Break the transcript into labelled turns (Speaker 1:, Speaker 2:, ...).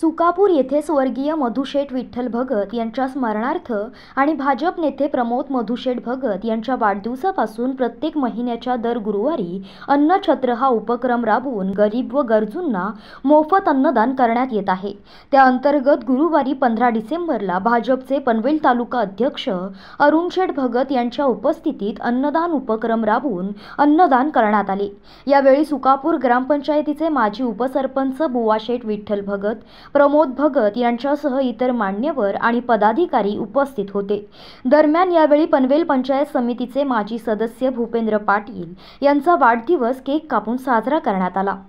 Speaker 1: सुकापूर येथे स्वर्गीय मधुशेठ विठ्ठल भगत यांच्या स्मरणार्थ आणि भाजप नेते प्रमोद मधुशेठ भगत यांच्या वाढदिवसापासून प्रत्येक महिन्याच्या दर गुरुवारी अन्नछत्र हा उपक्रम राबवून गरीब व गरजूंना मोफत अन्नदान करण्यात येत आहे त्या अंतर्गत गुरुवारी पंधरा डिसेंबरला भाजपचे पनवेल तालुका अध्यक्ष अरुणशेठ भगत यांच्या उपस्थितीत अन्नदान उपक्रम राबवून अन्नदान करण्यात आले यावेळी सुकापूर ग्रामपंचायतीचे माजी उपसरपंच बुवाशेठ विठ्ठल भगत प्रमोद भगत यांच्यासह इतर मान्यवर आणि पदाधिकारी उपस्थित होते दरम्यान यावेळी पनवेल पंचायत समितीचे माजी सदस्य भूपेंद्र पाटील यांचा वाढदिवस केक कापून साजरा करण्यात आला